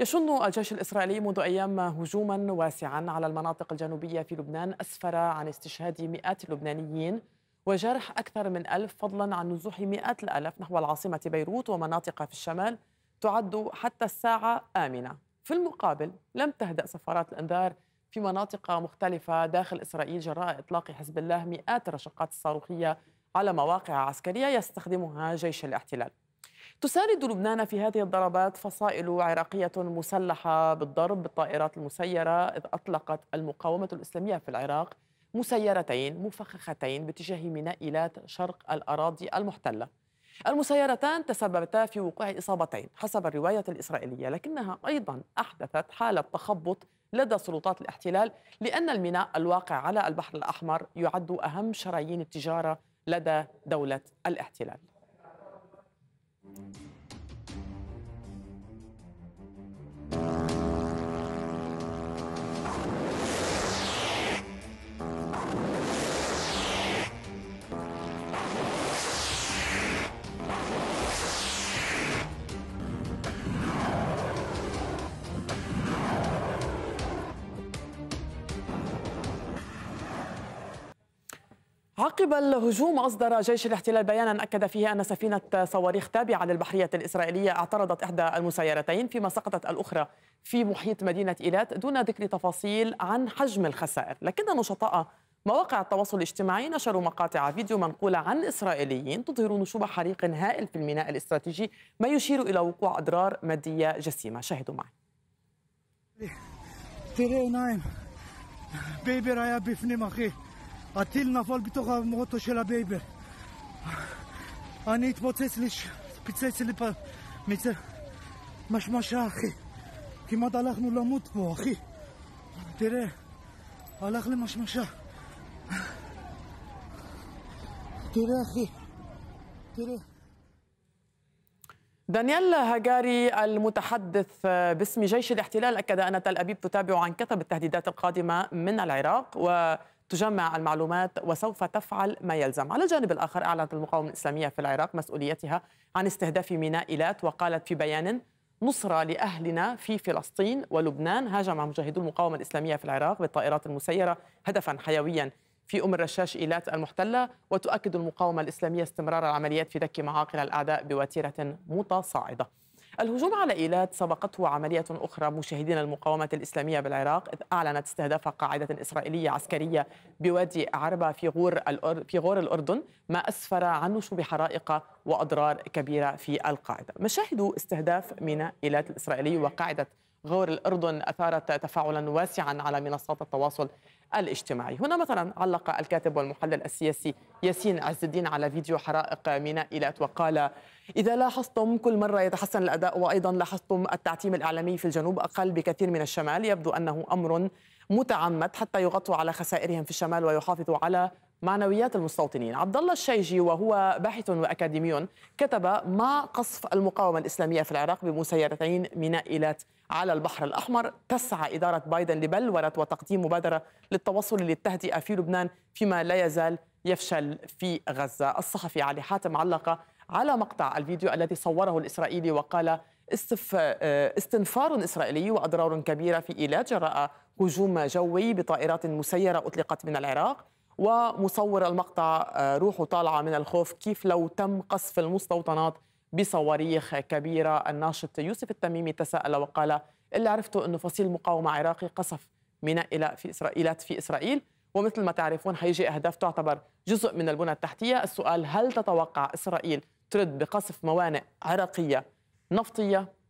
يشن الجيش الإسرائيلي منذ أيام هجوما واسعا على المناطق الجنوبية في لبنان أسفر عن استشهاد مئات اللبنانيين وجرح أكثر من ألف فضلا عن نزوح مئات الألف نحو العاصمة بيروت ومناطق في الشمال تعد حتى الساعة آمنة في المقابل لم تهدأ صفارات الأنذار في مناطق مختلفة داخل إسرائيل جراء إطلاق حزب الله مئات الرشقات الصاروخية على مواقع عسكرية يستخدمها جيش الاحتلال تساند لبنان في هذه الضربات فصائل عراقية مسلحة بالضرب بالطائرات المسيرة إذ أطلقت المقاومة الإسلامية في العراق مسيرتين مفخختين باتجاه ميناء إيلات شرق الأراضي المحتلة المسيرتان تسببتا في وقوع إصابتين حسب الرواية الإسرائيلية لكنها أيضا أحدثت حالة تخبط لدى سلطات الاحتلال لأن الميناء الواقع على البحر الأحمر يعد أهم شرايين التجارة لدى دولة الاحتلال Mm-hmm. عقب الهجوم أصدر جيش الاحتلال بيانا أكد فيه أن سفينة صواريخ تابعة للبحرية الإسرائيلية اعترضت إحدى المسيرتين فيما سقطت الأخرى في محيط مدينة إيلات دون ذكر تفاصيل عن حجم الخسائر لكن نشطاء مواقع التواصل الاجتماعي نشروا مقاطع فيديو منقولة عن إسرائيليين تظهر نشوب حريق هائل في الميناء الاستراتيجي ما يشير إلى وقوع أضرار مادية جسيمة شاهدوا معي بيبي הטיל נפל בתוך המוטו של הבייבר. אני התפוצץ לי, פיצץ לי pa mitse משמשה אחי כמעט הלכנו למות פה אחי תראה הלך למשמשה תראה אחי תראה دانيال هاجاري المتحدث باسم جيش الاحتلال أكد أن تل أبيب تتابع عن كثب التهديدات القادمة من العراق و تجمع المعلومات وسوف تفعل ما يلزم على الجانب الآخر أعلنت المقاومة الإسلامية في العراق مسؤوليتها عن استهداف ميناء إيلات وقالت في بيان نصرة لأهلنا في فلسطين ولبنان هاجم مجاهدو المقاومة الإسلامية في العراق بالطائرات المسيرة هدفا حيويا في أم الرشاش إيلات المحتلة وتؤكد المقاومة الإسلامية استمرار العمليات في دك معاقل الأعداء بوتيرة متصاعدة الهجوم على إيلات سبقته عملية أخرى مشاهدين المقاومة الإسلامية بالعراق إذ أعلنت استهداف قاعدة إسرائيلية عسكرية بوادي عربة في غور في غور الأردن ما أسفر عن نشوب حرائق وأضرار كبيرة في القاعدة مشاهد استهداف ميناء إيلات الإسرائيلي وقاعدة غور الأردن أثارت تفاعلا واسعا على منصات التواصل الاجتماعي هنا مثلا علق الكاتب والمحلل السياسي ياسين عز الدين على فيديو حرائق ميناء إيلات وقال إذا لاحظتم كل مرة يتحسن الأداء وأيضا لاحظتم التعتيم الإعلامي في الجنوب أقل بكثير من الشمال يبدو أنه أمر متعمد حتى يغطوا على خسائرهم في الشمال ويحافظوا على معنويات المستوطنين عبد الله الشيجي وهو باحث واكاديمي كتب ما قصف المقاومه الاسلاميه في العراق بمسيرتين ايلات على البحر الاحمر تسعى اداره بايدن لبلوره وتقديم مبادره للتوصل للتهدئه في لبنان فيما لا يزال يفشل في غزه الصحفي علي حاتم علق على مقطع الفيديو الذي صوره الاسرائيلي وقال استف... آه، استنفار إسرائيلي وأضرار كبيرة في إيلات جراء هجوم جوي بطائرات مسيرة أطلقت من العراق ومصور المقطع آه، روحه طالعة من الخوف كيف لو تم قصف المستوطنات بصواريخ كبيرة الناشط يوسف التميمي تساءل وقال اللي عرفته أنه فصيل مقاومة عراقي قصف ميناء في إسرائيلات في إسرائيل ومثل ما تعرفون هيجي أهداف تعتبر جزء من البنى التحتية السؤال هل تتوقع إسرائيل ترد بقصف موانئ عراقية نفطية